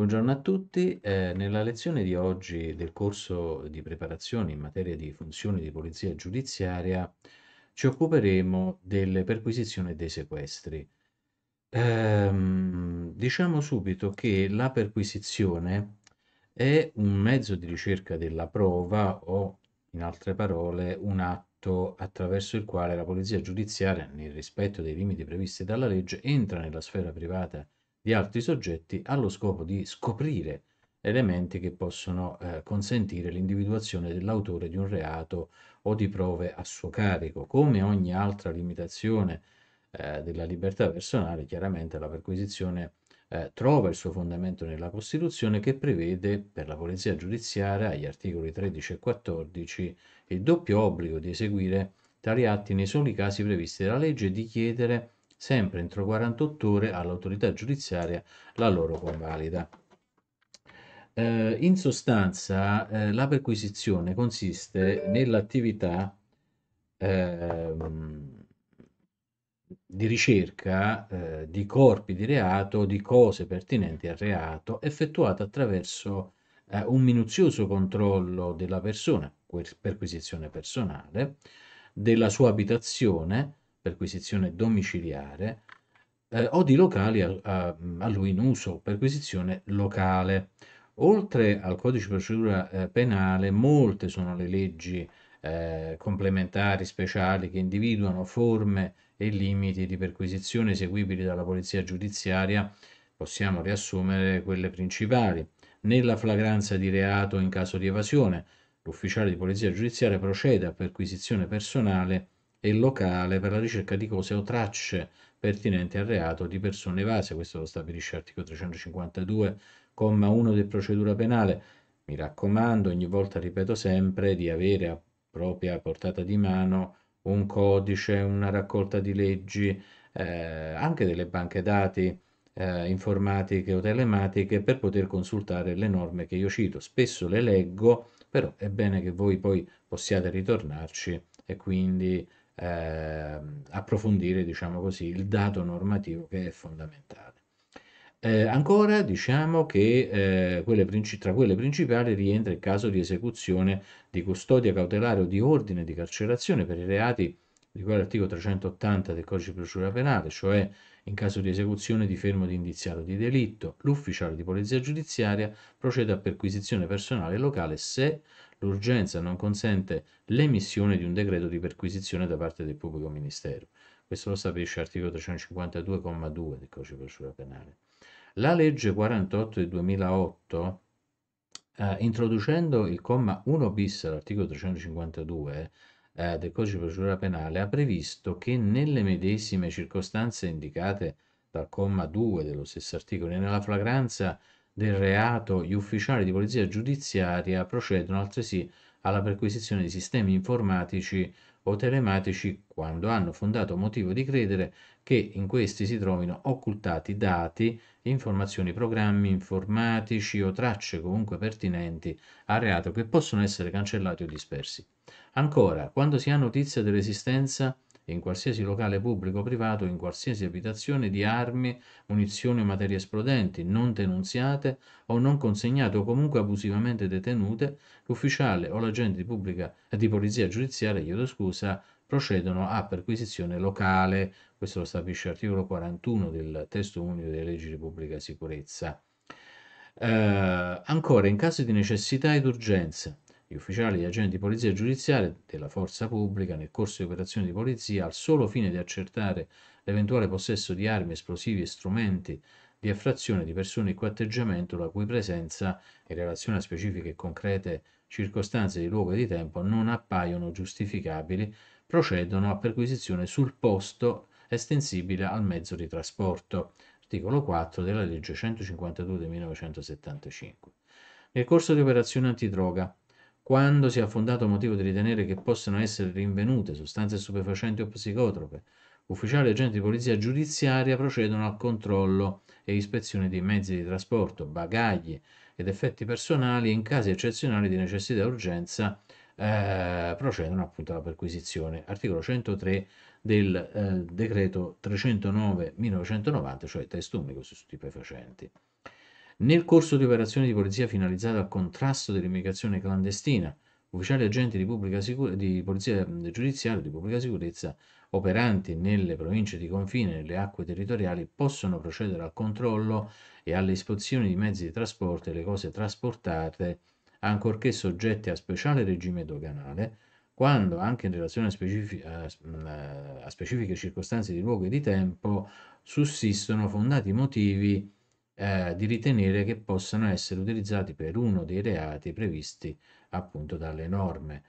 Buongiorno a tutti. Eh, nella lezione di oggi del corso di preparazione in materia di funzioni di polizia giudiziaria ci occuperemo delle perquisizioni e dei sequestri. Ehm, diciamo subito che la perquisizione è un mezzo di ricerca della prova o, in altre parole, un atto attraverso il quale la polizia giudiziaria, nel rispetto dei limiti previsti dalla legge, entra nella sfera privata di altri soggetti allo scopo di scoprire elementi che possono eh, consentire l'individuazione dell'autore di un reato o di prove a suo carico. Come ogni altra limitazione eh, della libertà personale, chiaramente la perquisizione eh, trova il suo fondamento nella Costituzione che prevede per la polizia giudiziaria, agli articoli 13 e 14, il doppio obbligo di eseguire tali atti nei soli casi previsti dalla legge e di chiedere sempre entro 48 ore all'autorità giudiziaria la loro convalida. Eh, in sostanza eh, la perquisizione consiste nell'attività ehm, di ricerca eh, di corpi di reato, di cose pertinenti al reato, effettuata attraverso eh, un minuzioso controllo della persona, perquisizione personale, della sua abitazione, perquisizione domiciliare, eh, o di locali a, a, a, lui in uso, perquisizione locale. Oltre al codice di procedura eh, penale, molte sono le leggi eh, complementari speciali che individuano forme e limiti di perquisizione eseguibili dalla polizia giudiziaria, possiamo riassumere quelle principali. Nella flagranza di reato in caso di evasione, l'ufficiale di polizia giudiziaria procede a perquisizione personale e il locale per la ricerca di cose o tracce pertinenti al reato di persone evase. Questo lo stabilisce l'articolo 352, comma 1 del procedura penale. Mi raccomando, ogni volta ripeto sempre, di avere a propria portata di mano un codice, una raccolta di leggi, eh, anche delle banche dati eh, informatiche o telematiche per poter consultare le norme che io cito. Spesso le leggo, però è bene che voi poi possiate ritornarci e quindi eh, approfondire diciamo così, il dato normativo che è fondamentale. Eh, ancora diciamo che eh, quelle tra quelle principali rientra il caso di esecuzione di custodia cautelare o di ordine di carcerazione per i reati di cui l'articolo 380 del codice di procedura penale, cioè in caso di esecuzione di fermo di indiziato di delitto, l'ufficiale di polizia giudiziaria procede a perquisizione personale locale se l'urgenza non consente l'emissione di un decreto di perquisizione da parte del pubblico ministero. Questo lo stabilisce l'articolo 352,2 del codice di procedura penale. La legge 48 del 2008, eh, introducendo il comma 1 bis all'articolo 352 eh, del codice di procedura penale, ha previsto che nelle medesime circostanze indicate dal comma 2 dello stesso articolo e nella flagranza del reato, gli ufficiali di polizia giudiziaria procedono altresì alla perquisizione di sistemi informatici o telematici quando hanno fondato motivo di credere che in questi si trovino occultati dati, informazioni, programmi informatici o tracce comunque pertinenti al reato che possono essere cancellati o dispersi. Ancora, quando si ha notizia dell'esistenza in qualsiasi locale pubblico o privato, in qualsiasi abitazione, di armi, munizioni o materie esplodenti non denunziate o non consegnate o comunque abusivamente detenute, l'ufficiale o l'agente di, pubblica, di polizia giudiziaria, chiedo scusa, procedono a perquisizione locale. Questo lo stabilisce l'articolo 41 del testo unico delle leggi di pubblica sicurezza. Eh, ancora, in caso di necessità ed urgenza, gli ufficiali e gli agenti di polizia giudiziaria della forza pubblica nel corso di operazioni di polizia, al solo fine di accertare l'eventuale possesso di armi, esplosivi e strumenti di effrazione di persone in quatteggiamento la cui presenza, in relazione a specifiche e concrete circostanze di luogo e di tempo, non appaiono giustificabili, procedono a perquisizione sul posto estensibile al mezzo di trasporto. Articolo 4 della legge 152 del 1975. Nel corso di operazioni antidroga, quando sia fondato motivo di ritenere che possano essere rinvenute sostanze stupefacenti o psicotrope, ufficiali e agenti di polizia giudiziaria procedono al controllo e ispezione dei mezzi di trasporto, bagagli ed effetti personali e in casi eccezionali di necessità e urgenza eh, procedono appunto alla perquisizione. Articolo 103 del eh, decreto 309-1990, cioè testo unico su stupefacenti. Nel corso di operazioni di polizia finalizzate al contrasto dell'immigrazione clandestina, ufficiali e agenti di, di, polizia mm, giudiziaria di pubblica sicurezza operanti nelle province di confine, e nelle acque territoriali, possono procedere al controllo e alle ispezioni di mezzi di trasporto e le cose trasportate, ancorché soggette a speciale regime doganale, quando anche in relazione a, specific mm, a specifiche circostanze di luogo e di tempo sussistono fondati motivi eh, di ritenere che possano essere utilizzati per uno dei reati previsti appunto dalle norme.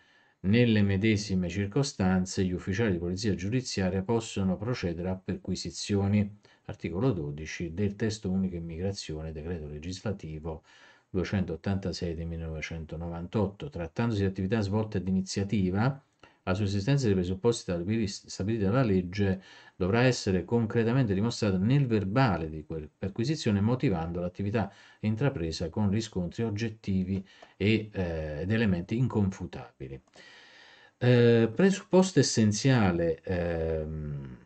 Nelle medesime circostanze gli ufficiali di polizia giudiziaria possono procedere a perquisizioni, articolo 12 del testo unico immigrazione, decreto legislativo 286 del 1998, trattandosi di attività svolte ad iniziativa, la sussistenza dei presupposti stabiliti dalla legge dovrà essere concretamente dimostrata nel verbale di quella perquisizione, motivando l'attività intrapresa con riscontri oggettivi e, eh, ed elementi inconfutabili. Eh, presupposto essenziale ehm,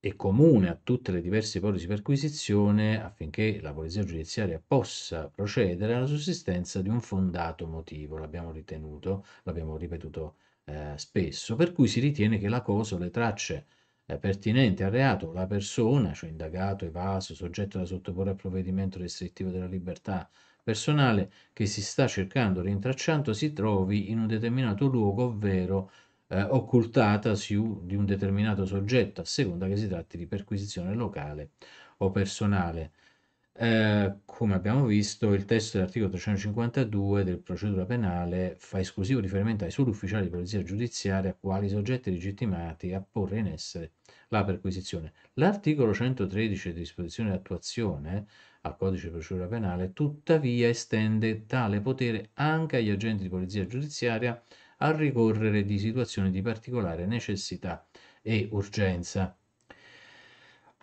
e comune a tutte le diverse ipotesi di perquisizione affinché la polizia giudiziaria possa procedere alla sussistenza di un fondato motivo, l'abbiamo ritenuto, l'abbiamo ripetuto eh, spesso, per cui si ritiene che la cosa o le tracce eh, pertinenti al reato o la persona, cioè indagato, evaso, soggetto da sottoporre a provvedimento restrittivo della libertà personale che si sta cercando, rintracciando, si trovi in un determinato luogo, ovvero eh, occultata su di un determinato soggetto, a seconda che si tratti di perquisizione locale o personale. Eh, come abbiamo visto, il testo dell'articolo 352 del procedura penale fa esclusivo riferimento ai soli ufficiali di polizia giudiziaria quali soggetti legittimati a porre in essere la perquisizione. L'articolo 113 di disposizione di attuazione al codice di procedura penale tuttavia estende tale potere anche agli agenti di polizia giudiziaria a ricorrere di situazioni di particolare necessità e urgenza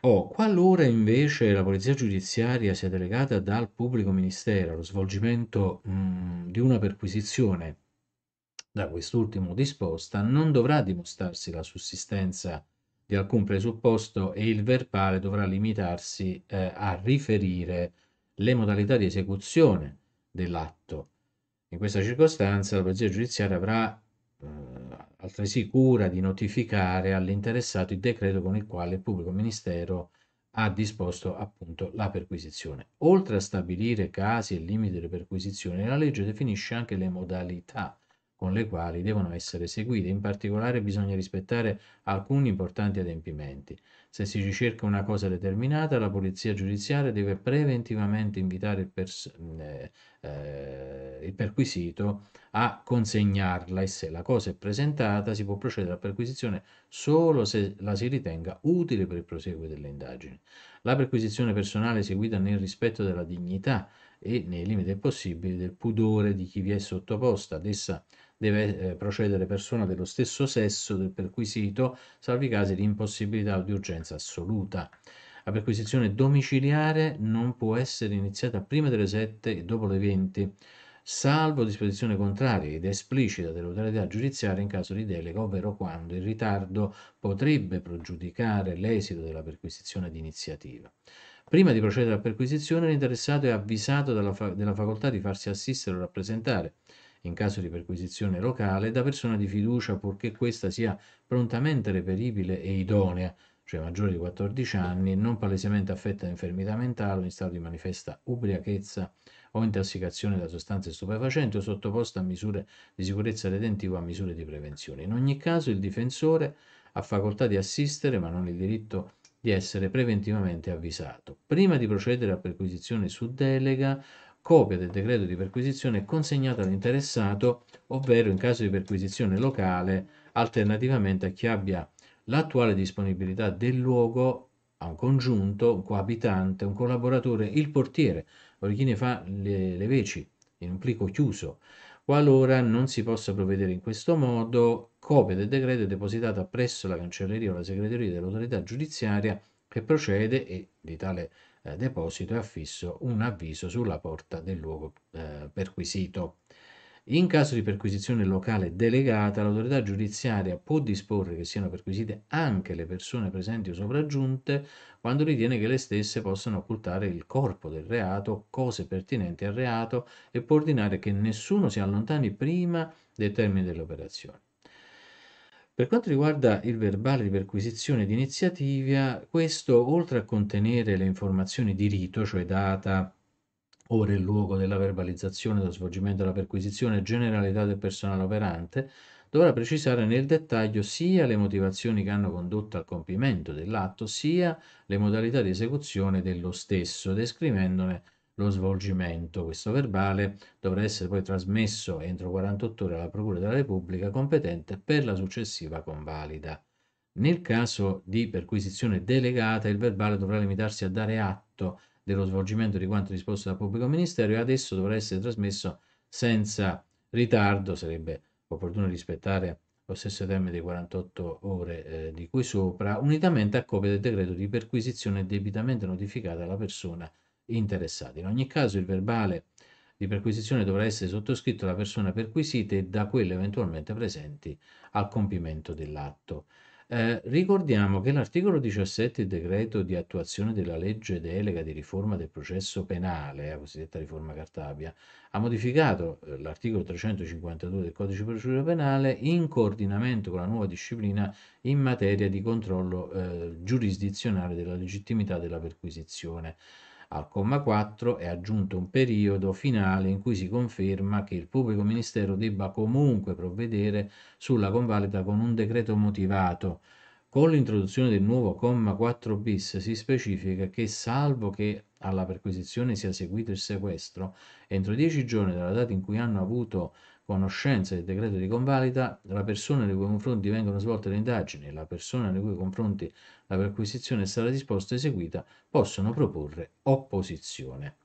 o oh, qualora invece la polizia giudiziaria sia delegata dal pubblico ministero allo svolgimento mh, mm, di una perquisizione da quest'ultimo disposta, non dovrà dimostrarsi la sussistenza di alcun presupposto e il verbale dovrà limitarsi eh, a riferire le modalità di esecuzione dell'atto. In questa circostanza la polizia giudiziaria avrà eh, altresì cura di notificare all'interessato il decreto con il quale il pubblico ministero ha disposto appunto la perquisizione. Oltre a stabilire casi e limiti delle perquisizioni, la legge definisce anche le modalità con le quali devono essere eseguite. in particolare bisogna rispettare alcuni importanti adempimenti. Se si ricerca una cosa determinata, la polizia giudiziaria deve preventivamente invitare il, pers- mm, eh, eh, il, perquisito a consegnarla e se la cosa è presentata si può procedere alla perquisizione solo se la si ritenga utile per il proseguo delle indagini. La perquisizione personale è eseguita nel rispetto della dignità e nei limiti possibili del pudore di chi vi è sottoposta. Ad essa deve eh, procedere persona dello stesso sesso del perquisito, salvi casi di impossibilità o di urgenza assoluta. La perquisizione domiciliare non può essere iniziata prima delle 7 e dopo le 20, salvo disposizione contraria ed esplicita dell'autorità giudiziaria in caso di delega, ovvero quando il ritardo potrebbe pregiudicare l'esito della perquisizione d'iniziativa. Prima di procedere alla perquisizione, l'interessato è avvisato fa- della facoltà di farsi assistere o rappresentare in caso di perquisizione locale, da persona di fiducia purché questa sia prontamente reperibile e idonea, cioè maggiore di 14 anni, non palesemente affetta da infermità mentale o in stato di manifesta ubriachezza o intossicazione da sostanze stupefacenti o sottoposta a misure di sicurezza detentiva o a misure di prevenzione. In ogni caso il difensore ha facoltà di assistere, ma non il diritto di essere preventivamente avvisato. Prima di procedere a perquisizione su delega, copia del decreto di perquisizione consegnata all'interessato, ovvero in caso di perquisizione locale, alternativamente a chi abbia l'attuale disponibilità del luogo a un congiunto, un coabitante, un collaboratore, il portiere o chi ne fa le, le veci in un plico chiuso. Qualora non si possa provvedere in questo modo, copia del decreto è depositata presso la cancelleria o la segreteria dell'autorità giudiziaria che procede e di tale eh, deposito e affisso un avviso sulla porta del luogo eh, perquisito. In caso di perquisizione locale delegata, l'autorità giudiziaria può disporre che siano perquisite anche le persone presenti o sopraggiunte quando ritiene che le stesse possano occultare il corpo del reato, cose pertinenti al reato e può ordinare che nessuno si allontani prima dei termini dell'operazione. Per quanto riguarda il verbale di perquisizione di iniziativa, questo oltre a contenere le informazioni di rito, cioè data, ora e luogo della verbalizzazione, dello svolgimento della perquisizione e generalità del personale operante, dovrà precisare nel dettaglio sia le motivazioni che hanno condotto al compimento dell'atto, sia le modalità di esecuzione dello stesso, descrivendone lo svolgimento. Questo verbale dovrà essere poi trasmesso entro 48 ore alla Procura della Repubblica competente per la successiva convalida. Nel caso di perquisizione delegata, il verbale dovrà limitarsi a dare atto dello svolgimento di quanto disposto dal pubblico ministero e adesso dovrà essere trasmesso senza ritardo, sarebbe opportuno rispettare lo stesso termine di 48 ore eh, di cui sopra, unitamente a copia del decreto di perquisizione debitamente notificata alla persona interessati. In ogni caso il verbale di perquisizione dovrà essere sottoscritto dalla persona perquisita e da quelle eventualmente presenti al compimento dell'atto. Eh, ricordiamo che l'articolo 17 del decreto di attuazione della legge delega di riforma del processo penale, la cosiddetta riforma Cartabia, ha modificato eh, l'articolo 352 del codice di procedura penale in coordinamento con la nuova disciplina in materia di controllo eh, giurisdizionale della legittimità della perquisizione. Al comma 4 è aggiunto un periodo finale in cui si conferma che il pubblico ministero debba comunque provvedere sulla convalida con un decreto motivato con l'introduzione del nuovo comma 4 bis si specifica che, salvo che alla perquisizione sia seguito il sequestro, entro 10 giorni dalla data in cui hanno avuto conoscenza del decreto di convalida, la persona nei cui confronti vengono svolte le indagini e la persona nei cui confronti la perquisizione è stata disposta e eseguita possono proporre opposizione.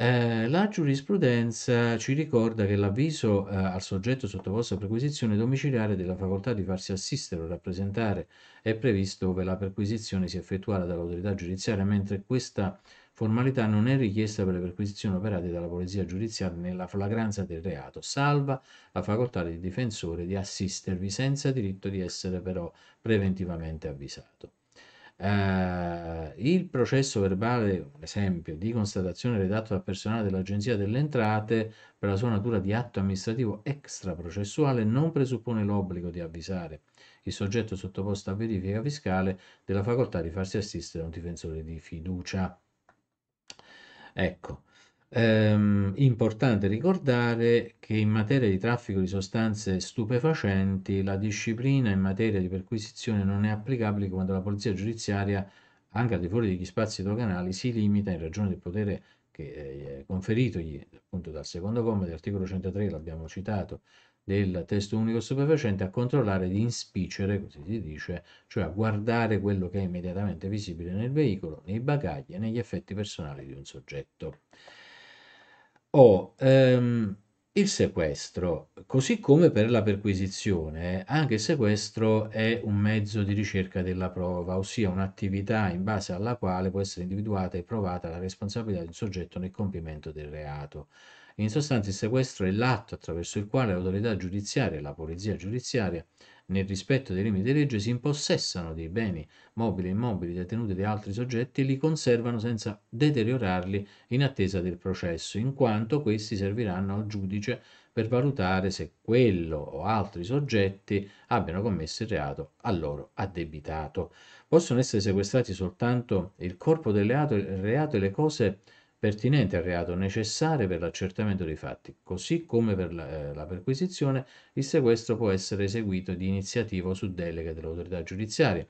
Eh, la giurisprudenza ci ricorda che l'avviso eh, al soggetto sottoposto a perquisizione domiciliare della facoltà di farsi assistere o rappresentare è previsto dove la perquisizione sia effettuata dall'autorità giudiziaria, mentre questa formalità non è richiesta per le perquisizioni operate dalla polizia giudiziaria nella flagranza del reato, salva la facoltà del difensore di assistervi senza diritto di essere però preventivamente avvisato eh, il processo verbale, un esempio, di constatazione redatto dal personale dell'Agenzia delle Entrate per la sua natura di atto amministrativo extraprocessuale non presuppone l'obbligo di avvisare il soggetto sottoposto a verifica fiscale della facoltà di farsi assistere a un difensore di fiducia. Ecco, ehm, importante ricordare che in materia di traffico di sostanze stupefacenti la disciplina in materia di perquisizione non è applicabile quando la polizia giudiziaria, anche al di fuori degli spazi doganali, si limita in ragione del potere che è eh, conferitogli appunto dal secondo comma dell'articolo 103, l'abbiamo citato, del testo unico stupefacente a controllare di inspicere, così si dice, cioè a guardare quello che è immediatamente visibile nel veicolo, nei bagagli e negli effetti personali di un soggetto o ehm, il sequestro, così come per la perquisizione, anche il sequestro è un mezzo di ricerca della prova, ossia un'attività in base alla quale può essere individuata e provata la responsabilità di un soggetto nel compimento del reato. In sostanza il sequestro è l'atto attraverso il quale l'autorità giudiziaria e la polizia giudiziaria nel rispetto dei limiti di legge, si impossessano dei beni mobili e immobili detenuti da altri soggetti e li conservano senza deteriorarli in attesa del processo, in quanto questi serviranno al giudice per valutare se quello o altri soggetti abbiano commesso il reato a loro addebitato. Possono essere sequestrati soltanto il corpo del reato, il reato e le cose pertinente al reato necessarie per l'accertamento dei fatti, così come per la, eh, la, perquisizione, il sequestro può essere eseguito di iniziativa o su delega dell'autorità giudiziaria.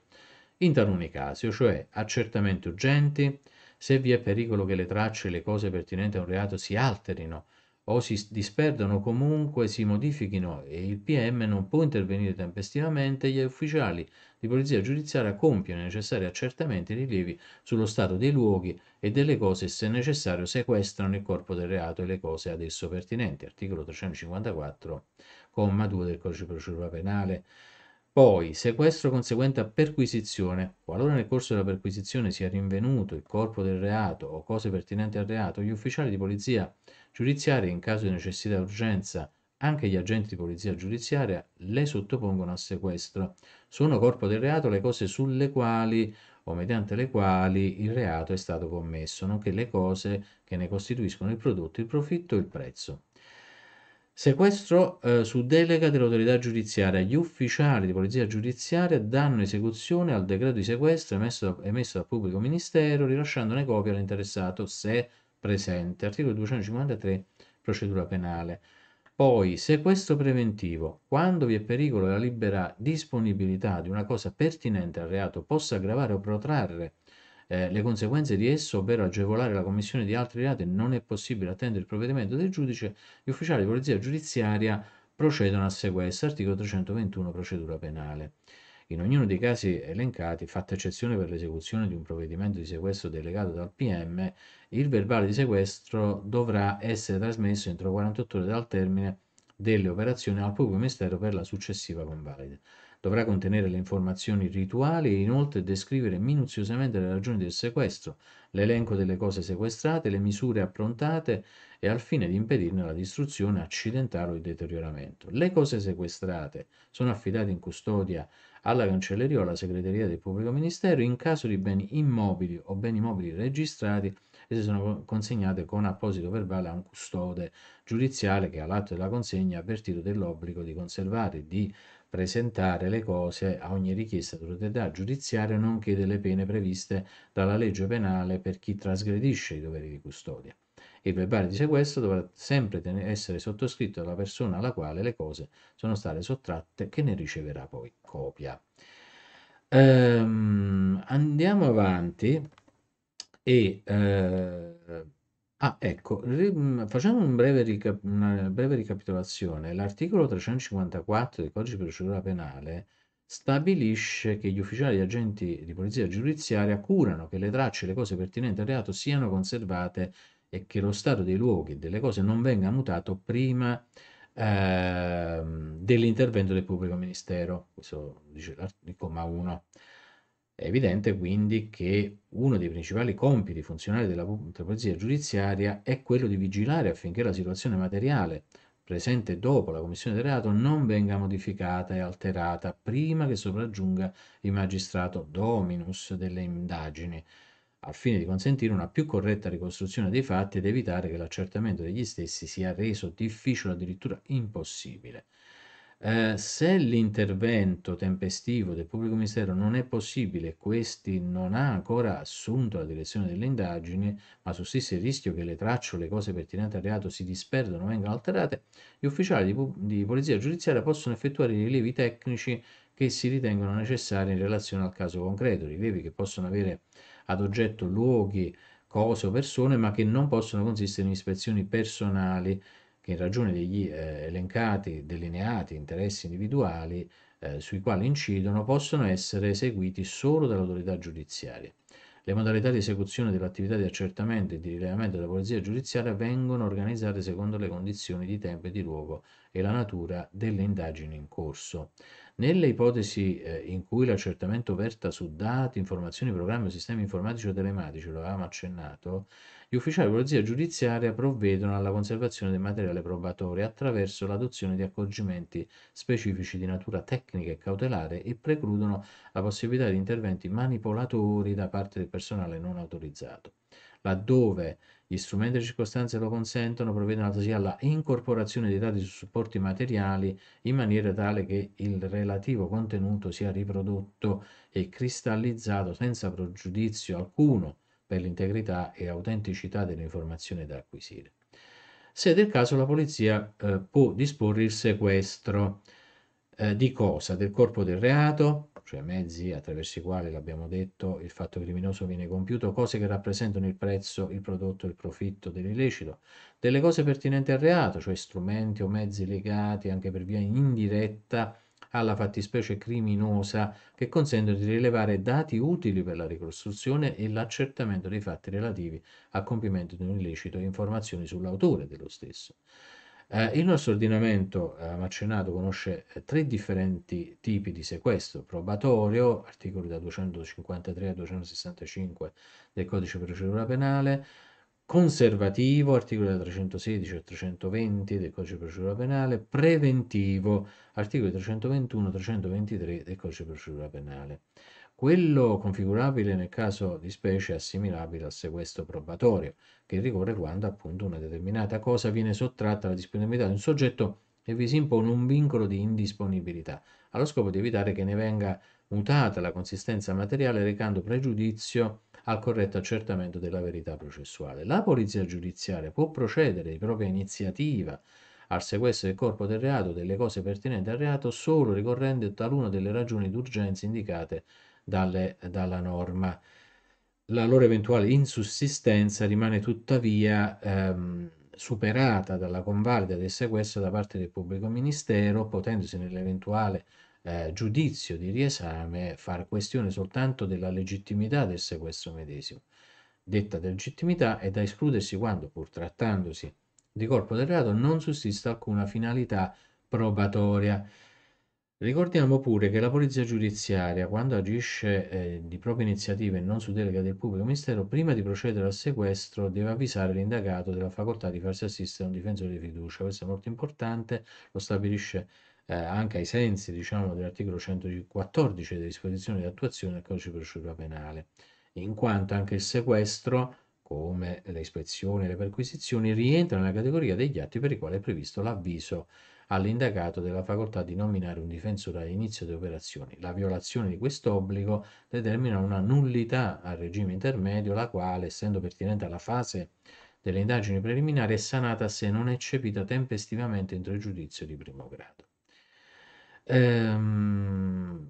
In taluni casi, cioè accertamenti urgenti, se vi è pericolo che le tracce e le cose pertinenti a un reato si alterino o si disperdano comunque si modifichino e il PM non può intervenire tempestivamente, gli ufficiali di polizia giudiziaria compiano i necessari accertamenti e rilievi sullo stato dei luoghi e delle cose e se necessario sequestrano il corpo del reato e le cose ad esso pertinenti. Articolo 354,2 del codice di procedura penale. Poi, sequestro conseguente a perquisizione, qualora nel corso della perquisizione sia rinvenuto il corpo del reato o cose pertinenti al reato, gli ufficiali di polizia giudiziaria, in caso di necessità e urgenza, anche gli agenti di polizia giudiziaria le sottopongono a sequestro. Sono corpo del reato le cose sulle quali o mediante le quali il reato è stato commesso, nonché le cose che ne costituiscono il prodotto, il profitto e il prezzo. Sequestro eh, su delega dell'autorità giudiziaria. Gli ufficiali di polizia giudiziaria danno esecuzione al decreto di sequestro emesso, emesso dal pubblico ministero, rilasciandone copia all'interessato se presente. Articolo 253 procedura penale. Poi, sequestro preventivo. Quando vi è pericolo la libera disponibilità di una cosa pertinente al reato possa aggravare o protrarre eh, le conseguenze di esso, ovvero agevolare la commissione di altri reati, non è possibile attendere il provvedimento del giudice, gli ufficiali di polizia giudiziaria procedono a sequestro. Articolo 321 procedura penale. In ognuno dei casi elencati, fatta eccezione per l'esecuzione di un provvedimento di sequestro delegato dal PM, il verbale di sequestro dovrà essere trasmesso entro 48 ore dal termine delle operazioni al pubblico ministero per la successiva convalida. Dovrà contenere le informazioni rituali e inoltre descrivere minuziosamente le ragioni del sequestro, l'elenco delle cose sequestrate, le misure approntate e al fine di impedirne la distruzione accidentale o il deterioramento. Le cose sequestrate sono affidate in custodia alla cancelleria o alla segreteria del pubblico ministero in caso di beni immobili o beni mobili registrati queste sono consegnate con apposito verbale a un custode giudiziale che all'atto della consegna ha avvertito dell'obbligo di conservare e di presentare le cose a ogni richiesta dell'autorità giudiziaria nonché delle pene previste dalla legge penale per chi trasgredisce i doveri di custodia. Il verbale di sequestro dovrà sempre essere sottoscritto dalla persona alla quale le cose sono state sottratte che ne riceverà poi copia. Ehm, andiamo avanti e, eh, ah, ecco, ri- mm, facendo un breve rica- una breve ricapitolazione, l'articolo 354 del codice di procedura penale stabilisce che gli ufficiali e gli agenti di polizia giudiziaria curano che le tracce e le cose pertinenti al reato siano conservate e che lo stato dei luoghi e delle cose non venga mutato prima eh, dell'intervento del pubblico ministero, questo dice il comma 1. È evidente quindi che uno dei principali compiti funzionali della, della polizia giudiziaria è quello di vigilare affinché la situazione materiale presente dopo la commissione del reato non venga modificata e alterata prima che sopraggiunga il magistrato dominus delle indagini, al fine di consentire una più corretta ricostruzione dei fatti ed evitare che l'accertamento degli stessi sia reso difficile o addirittura impossibile. Eh, se l'intervento tempestivo del pubblico ministero non è possibile, questi non ha ancora assunto la direzione delle indagini, ma sussiste il rischio che le tracce o le cose pertinenti al reato si disperdano o vengano alterate, gli ufficiali di, di polizia giudiziaria possono effettuare i rilievi tecnici che si ritengono necessari in relazione al caso concreto, rilievi che possono avere ad oggetto luoghi, cose o persone, ma che non possono consistere in ispezioni personali che in ragione degli eh, elencati, delineati interessi individuali eh, sui quali incidono, possono essere eseguiti solo dall'autorità giudiziaria. Le modalità di esecuzione dell'attività di accertamento e di rilevamento della polizia giudiziaria vengono organizzate secondo le condizioni di tempo e di luogo e la natura delle indagini in corso. Nelle ipotesi eh, in cui l'accertamento verta su dati, informazioni, programmi o sistemi informatici o telematici, lo avevamo accennato, gli ufficiali di polizia giudiziaria provvedono alla conservazione del materiale probatorio attraverso l'adozione di accorgimenti specifici di natura tecnica e cautelare e precludono la possibilità di interventi manipolatori da parte del personale non autorizzato. Laddove gli strumenti e circostanze lo consentono, provvedono altresì alla incorporazione dei dati su supporti materiali in maniera tale che il relativo contenuto sia riprodotto e cristallizzato senza pregiudizio alcuno per l'integrità e autenticità delle informazioni da acquisire. Se del caso la polizia eh, può disporre il sequestro eh, di cosa? Del corpo del reato, cioè mezzi attraverso i quali, l'abbiamo detto, il fatto criminoso viene compiuto, cose che rappresentano il prezzo, il prodotto, il profitto dell'illecito, delle cose pertinenti al reato, cioè strumenti o mezzi legati anche per via indiretta alla fattispecie criminosa che consente di rilevare dati utili per la ricostruzione e l'accertamento dei fatti relativi al compimento di un illecito e informazioni sull'autore dello stesso. Eh, il nostro ordinamento eh, macinato conosce eh, tre differenti tipi di sequestro probatorio, articoli da 253 a 265 del codice di procedura penale, conservativo, articolo 316 e 320 del codice di procedura penale, preventivo, articolo 321 e 323 del codice di procedura penale. Quello configurabile nel caso di specie è assimilabile al sequestro probatorio, che ricorre quando appunto una determinata cosa viene sottratta alla disponibilità di un soggetto e vi si impone un vincolo di indisponibilità, allo scopo di evitare che ne venga mutata la consistenza materiale recando pregiudizio al corretto accertamento della verità processuale. La polizia giudiziaria può procedere di propria iniziativa al sequestro del corpo del reato o delle cose pertinenti al reato solo ricorrendo a taluna delle ragioni d'urgenza indicate dalle, dalla norma. La loro eventuale insussistenza rimane tuttavia ehm, superata dalla convalida del sequestro da parte del pubblico ministero, potendosi nell'eventuale eh, giudizio di riesame far questione soltanto della legittimità del sequestro medesimo. Detta legittimità è da escludersi quando, pur trattandosi di corpo del reato, non sussista alcuna finalità probatoria. Ricordiamo pure che la polizia giudiziaria, quando agisce eh, di propria iniziativa e non su delega del pubblico ministero, prima di procedere al sequestro deve avvisare l'indagato della facoltà di farsi assistere a un difensore di fiducia. Questo è molto importante, lo stabilisce eh, anche ai sensi diciamo, dell'articolo 114 delle disposizioni di attuazione del codice di procedura penale, in quanto anche il sequestro, come le ispezioni e le perquisizioni, rientra nella categoria degli atti per i quali è previsto l'avviso all'indagato della facoltà di nominare un difensore all'inizio delle operazioni. La violazione di questo obbligo determina una nullità al regime intermedio, la quale, essendo pertinente alla fase delle indagini preliminari, è sanata se non eccepita tempestivamente entro il giudizio di primo grado. Ehm,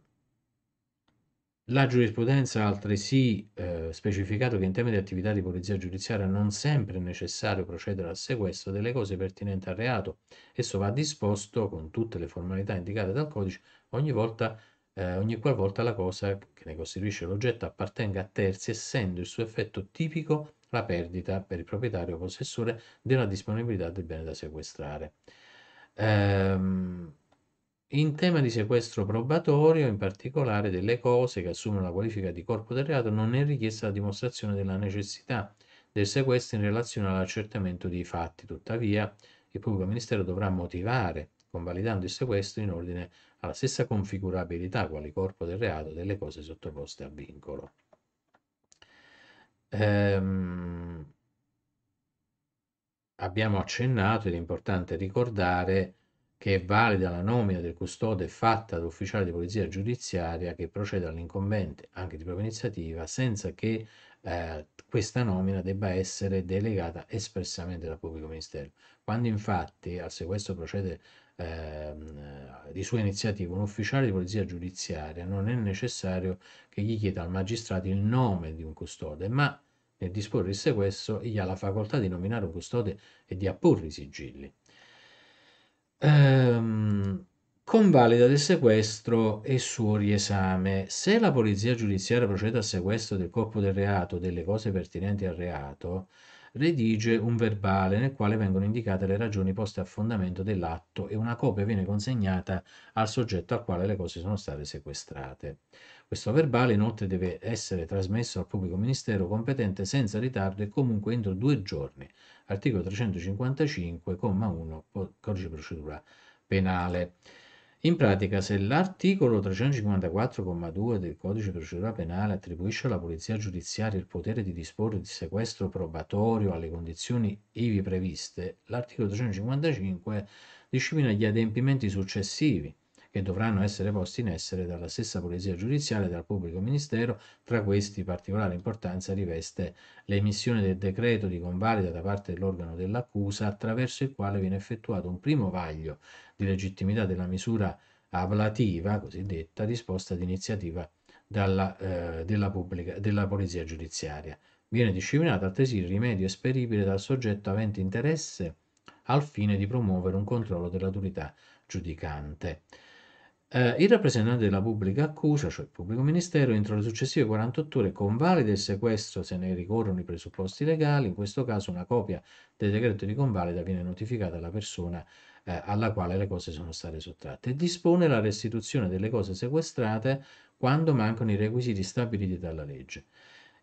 la giurisprudenza ha altresì eh, specificato che in tema di attività di polizia giudiziaria non sempre è necessario procedere al sequestro delle cose pertinenti al reato. Esso va disposto con tutte le formalità indicate dal codice ogni volta eh, ogni qualvolta la cosa che ne costituisce l'oggetto appartenga a terzi, essendo il suo effetto tipico la perdita per il proprietario o possessore della disponibilità del bene da sequestrare. Ehm, in tema di sequestro probatorio, in particolare delle cose che assumono la qualifica di corpo del reato, non è richiesta la dimostrazione della necessità del sequestro in relazione all'accertamento dei fatti. Tuttavia, il pubblico ministero dovrà motivare, convalidando il sequestro, in ordine alla stessa configurabilità quale corpo del reato delle cose sottoposte a vincolo. Ehm, abbiamo accennato ed è importante ricordare che è valida la nomina del custode fatta dall'ufficiale di polizia giudiziaria che procede all'incombente, anche di propria iniziativa, senza che eh, questa nomina debba essere delegata espressamente dal pubblico ministero. Quando infatti al sequestro procede ehm, eh, di sua iniziativa un ufficiale di polizia giudiziaria, non è necessario che gli chieda al magistrato il nome di un custode, ma nel disporre il sequestro gli ha la facoltà di nominare un custode e di apporre i sigilli ehm, convalida del sequestro e suo riesame. Se la polizia giudiziaria procede al sequestro del corpo del reato o delle cose pertinenti al reato, redige un verbale nel quale vengono indicate le ragioni poste a fondamento dell'atto e una copia viene consegnata al soggetto al quale le cose sono state sequestrate. Questo verbale inoltre deve essere trasmesso al pubblico ministero competente senza ritardo e comunque entro due giorni. Articolo 355,1 comma codice procedura penale. In pratica, se l'articolo 354,2 del codice procedura penale attribuisce alla polizia giudiziaria il potere di disporre di sequestro probatorio alle condizioni ivi previste, l'articolo 355 disciplina gli adempimenti successivi che dovranno essere posti in essere dalla stessa polizia Giudiziale e dal pubblico ministero. Tra questi particolare importanza riveste l'emissione del decreto di convalida da parte dell'organo dell'accusa attraverso il quale viene effettuato un primo vaglio di legittimità della misura ablativa, cosiddetta, disposta d'iniziativa dalla, eh, della, pubblica, della polizia giudiziaria. Viene disciplinato altresì il rimedio esperibile dal soggetto avente interesse al fine di promuovere un controllo dell'autorità giudicante eh, il rappresentante della pubblica accusa, cioè il pubblico ministero, entro le successive 48 ore convalida il sequestro se ne ricorrono i presupposti legali, in questo caso una copia del decreto di convalida viene notificata alla persona eh, alla quale le cose sono state sottratte e dispone la restituzione delle cose sequestrate quando mancano i requisiti stabiliti dalla legge.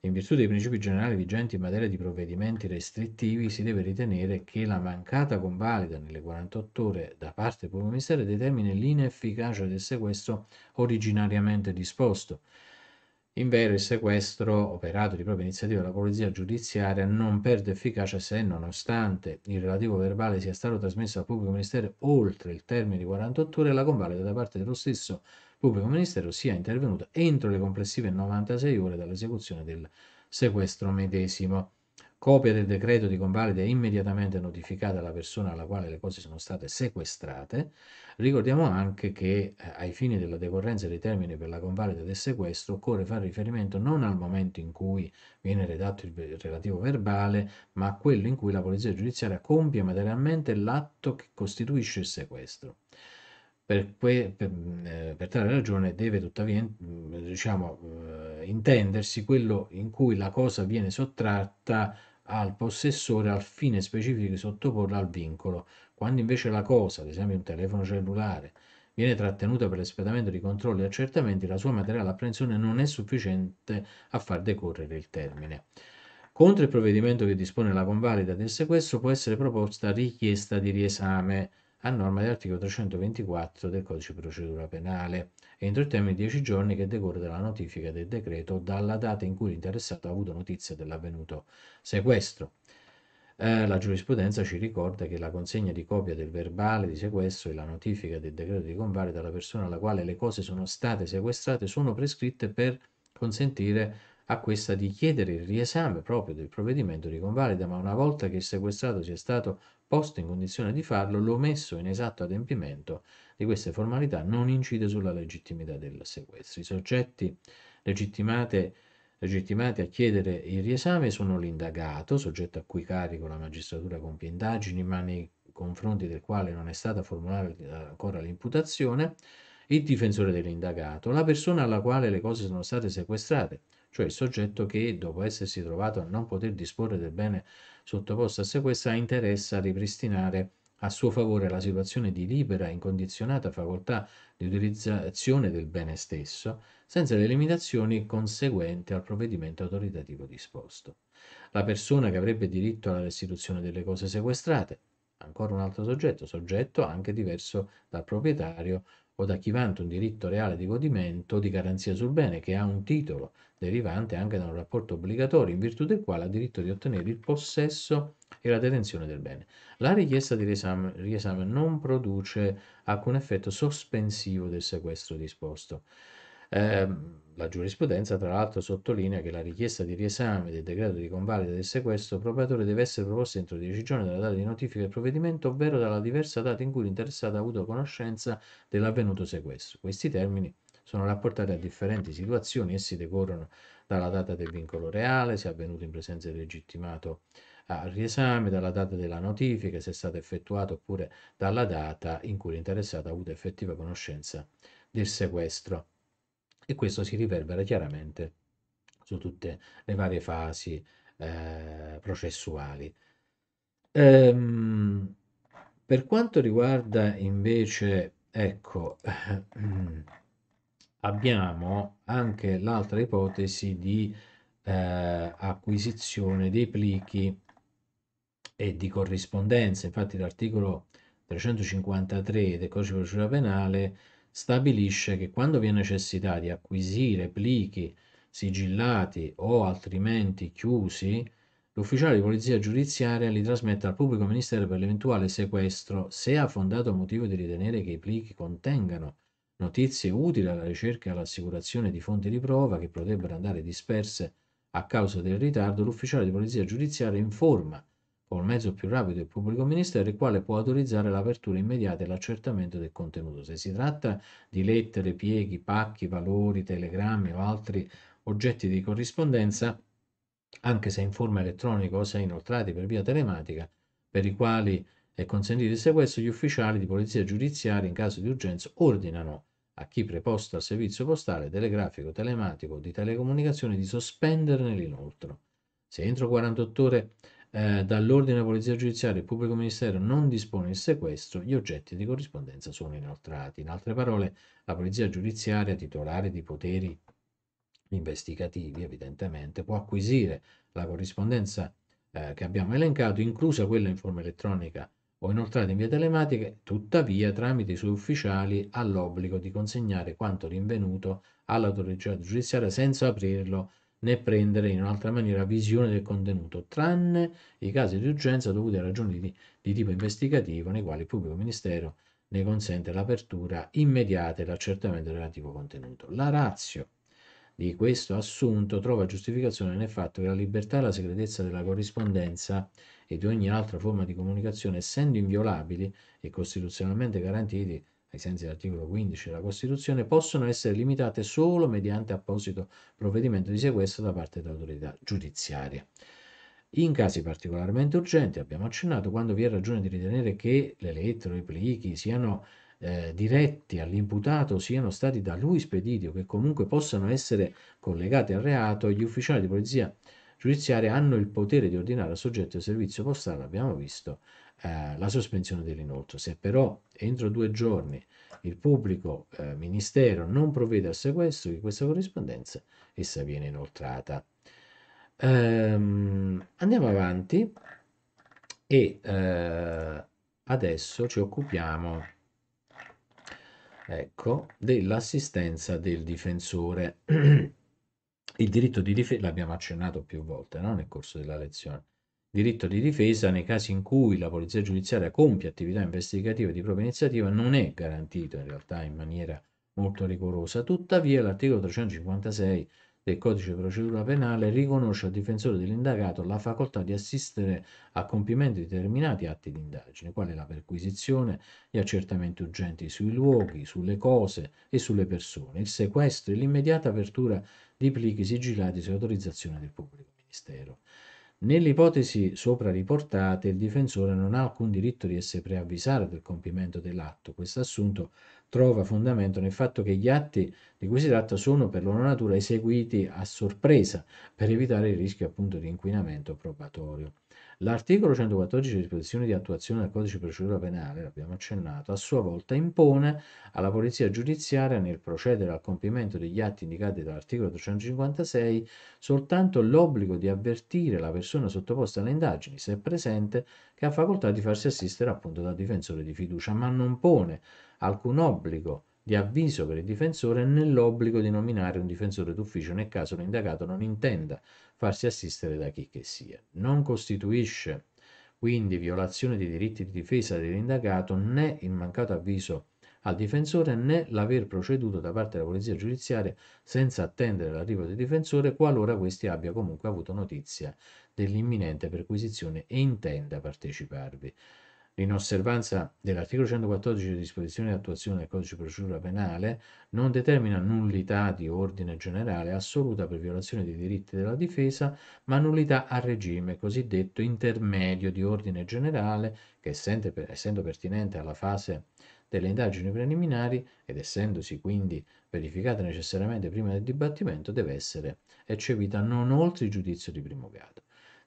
In virtù dei principi generali vigenti in materia di provvedimenti restrittivi, si deve ritenere che la mancata convalida nelle 48 ore da parte del pubblico ministero determini l'inefficacia del sequestro originariamente disposto. In vero, il sequestro, operato di propria iniziativa dalla polizia giudiziaria, non perde efficacia se, nonostante il relativo verbale sia stato trasmesso al pubblico ministero oltre il termine di 48 ore, la convalida da parte dello stesso pubblico ministero sia intervenuto entro le complessive 96 ore dall'esecuzione del sequestro medesimo. Copia del decreto di convalida è immediatamente notificata alla persona alla quale le cose sono state sequestrate. Ricordiamo anche che eh, ai fini della decorrenza dei termini per la convalida del sequestro occorre fare riferimento non al momento in cui viene redatto il relativo verbale, ma a quello in cui la polizia giudiziaria compie materialmente l'atto che costituisce il sequestro. Per, que, per, mm, eh, per, tale ragione deve tuttavia mm, diciamo, eh, intendersi quello in cui la cosa viene sottratta al possessore al fine specifico di sottoporla al vincolo. Quando invece la cosa, ad esempio un telefono cellulare, viene trattenuta per l'espletamento di controlli e accertamenti, la sua materiale apprensione non è sufficiente a far decorrere il termine. Contro il provvedimento che dispone la convalida del sequestro può essere proposta richiesta di riesame a norma dell'articolo 324 del codice di procedura penale, entro il termine di 10 giorni che decorre dalla notifica del decreto dalla data in cui l'interessato ha avuto notizia dell'avvenuto sequestro. Eh, la giurisprudenza ci ricorda che la consegna di copia del verbale di sequestro e la notifica del decreto di convalida alla persona alla quale le cose sono state sequestrate sono prescritte per consentire a questa di chiedere il riesame proprio del provvedimento di convalida, ma una volta che il sequestrato sia stato posto in condizione di farlo, l'omesso in esatto adempimento di queste formalità non incide sulla legittimità del sequestro. I soggetti legittimati a chiedere il riesame sono l'indagato, soggetto a cui carico la magistratura compie indagini, ma nei confronti del quale non è stata formulata ancora l'imputazione, il difensore dell'indagato, la persona alla quale le cose sono state sequestrate, cioè il soggetto che, dopo essersi trovato a non poter disporre del bene sottoposto a sequestra interessa ripristinare a suo favore la situazione di libera e incondizionata facoltà di utilizzazione del bene stesso, senza le limitazioni conseguenti al provvedimento autoritativo disposto. La persona che avrebbe diritto alla restituzione delle cose sequestrate, ancora un altro soggetto, soggetto anche diverso dal proprietario, o da chi vanta un diritto reale di godimento di garanzia sul bene che ha un titolo derivante anche da un rapporto obbligatorio in virtù del quale ha diritto di ottenere il possesso e la detenzione del bene. La richiesta di riesame, riesame non produce alcun effetto sospensivo del sequestro disposto. Eh, la giurisprudenza, tra l'altro, sottolinea che la richiesta di riesame del decreto di convalida del sequestro proprietario deve essere proposta entro 10 giorni dalla data di notifica del provvedimento, ovvero dalla diversa data in cui l'interessato ha avuto conoscenza dell'avvenuto sequestro. Questi termini sono rapportati a differenti situazioni, essi decorrono dalla data del vincolo reale, se avvenuto in presenza del legittimato al ah, riesame, dalla data della notifica, se è stato effettuato, oppure dalla data in cui l'interessato ha avuto effettiva conoscenza del sequestro e questo si riverbera chiaramente su tutte le varie fasi eh, processuali. Ehm, per quanto riguarda invece, ecco, abbiamo anche l'altra ipotesi di eh, acquisizione dei plichi e di corrispondenza. Infatti l'articolo 353 del codice di procedura penale stabilisce che quando vi è necessità di acquisire plichi sigillati o altrimenti chiusi, l'ufficiale di polizia giudiziaria li trasmette al pubblico ministero per l'eventuale sequestro se ha fondato motivo di ritenere che i plichi contengano notizie utili alla ricerca e all'assicurazione di fonti di prova che potrebbero andare disperse a causa del ritardo, l'ufficiale di polizia giudiziaria informa o il mezzo più rapido del pubblico ministero, il quale può autorizzare l'apertura immediata e l'accertamento del contenuto. Se si tratta di lettere, pieghi, pacchi, valori, telegrammi o altri oggetti di corrispondenza, anche se in forma elettronica o se inoltrati per via telematica, per i quali è consentito il sequestro, gli ufficiali di polizia giudiziaria in caso di urgenza ordinano a chi preposto al servizio postale, telegrafico, telematico o di telecomunicazione di sospenderne l'inoltro. Se entro 48 ore eh, dall'ordine della polizia giudiziaria il pubblico ministero non dispone il sequestro, gli oggetti di corrispondenza sono inoltrati. In altre parole, la polizia giudiziaria, titolare di poteri investigativi, evidentemente, può acquisire la corrispondenza eh, che abbiamo elencato, inclusa quella in forma elettronica o inoltrata in via telematica, tuttavia tramite i suoi ufficiali ha l'obbligo di consegnare quanto rinvenuto all'autorità giudiziaria senza aprirlo né prendere in un'altra maniera visione del contenuto, tranne i casi di urgenza dovuti a ragioni di, di tipo investigativo nei quali il pubblico ministero ne consente l'apertura immediata e l'accertamento del relativo contenuto. La razio di questo assunto trova giustificazione nel fatto che la libertà e la segretezza della corrispondenza e di ogni altra forma di comunicazione, essendo inviolabili e costituzionalmente garantiti, ai sensi dell'articolo 15 della Costituzione, possono essere limitate solo mediante apposito provvedimento di sequestro da parte dell'autorità giudiziaria. In casi particolarmente urgenti, abbiamo accennato, quando vi è ragione di ritenere che le lettere o i plichi siano eh, diretti all'imputato siano stati da lui spediti o che comunque possano essere collegati al reato, gli ufficiali di polizia giudiziaria hanno il potere di ordinare al soggetto il servizio postale, abbiamo visto, eh, la sospensione dell'inoltro. Se però entro due giorni il pubblico eh, ministero non provvede al sequestro di questa corrispondenza, essa viene inoltrata. Ehm, andiamo avanti e eh, adesso ci occupiamo ecco, dell'assistenza del difensore. Il diritto di difesa l'abbiamo accennato più volte no? nel corso della lezione diritto di difesa nei casi in cui la polizia giudiziaria compie attività investigative di propria iniziativa non è garantito in realtà in maniera molto rigorosa. Tuttavia l'articolo 356 del codice di procedura penale riconosce al difensore dell'indagato la facoltà di assistere a compimento di determinati atti di indagine, quali la perquisizione, gli accertamenti urgenti sui luoghi, sulle cose e sulle persone, il sequestro e l'immediata apertura di plichi sigillati su autorizzazione del pubblico ministero. Nelle ipotesi sopra riportate, il difensore non ha alcun diritto di essere preavvisato del compimento dell'atto. Questo assunto trova fondamento nel fatto che gli atti di cui si tratta sono per loro natura eseguiti a sorpresa per evitare il rischio appunto di inquinamento probatorio. L'articolo 114 disposizione di attuazione del codice di procedura penale, l'abbiamo accennato, a sua volta impone alla polizia giudiziaria nel procedere al compimento degli atti indicati dall'articolo 356 soltanto l'obbligo di avvertire la persona sottoposta alle indagini, se presente, che ha facoltà di farsi assistere appunto dal difensore di fiducia, ma non pone alcun obbligo di avviso per il difensore né l'obbligo di nominare un difensore d'ufficio nel caso l'indagato non intenda farsi assistere da chi che sia. Non costituisce quindi violazione dei diritti di difesa dell'indagato né il mancato avviso al difensore né l'aver proceduto da parte della polizia giudiziaria senza attendere l'arrivo del difensore qualora questi abbia comunque avuto notizia dell'imminente perquisizione e intenda parteciparvi in osservanza dell'articolo 114 di disposizione di attuazione del codice di procedura penale, non determina nullità di ordine generale assoluta per violazione dei diritti della difesa, ma nullità a regime cosiddetto intermedio di ordine generale che, essendo pertinente alla fase delle indagini preliminari ed essendosi quindi verificata necessariamente prima del dibattimento, deve essere eccepita non oltre il giudizio di primo grado.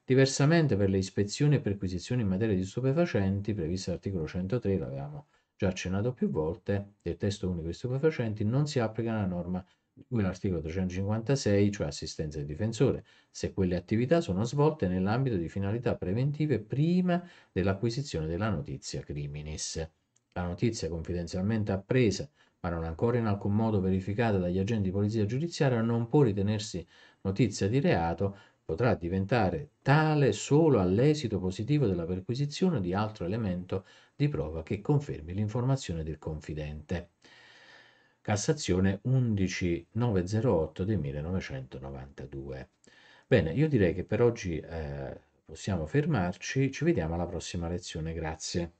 Diversamente per le ispezioni e perquisizioni in materia di stupefacenti, previste dall'articolo 103, l'avevamo già accennato più volte, del testo unico di stupefacenti, non si applica la norma di cui l'articolo 356, cioè assistenza del difensore, se quelle attività sono svolte nell'ambito di finalità preventive prima dell'acquisizione della notizia criminis. La notizia confidenzialmente appresa, ma non ancora in alcun modo verificata dagli agenti di polizia giudiziaria, non può ritenersi notizia di reato potrà diventare tale solo all'esito positivo della perquisizione di altro elemento di prova che confermi l'informazione del confidente. Cassazione 11908 del 1992. Bene, io direi che per oggi eh, possiamo fermarci, ci vediamo alla prossima lezione, grazie.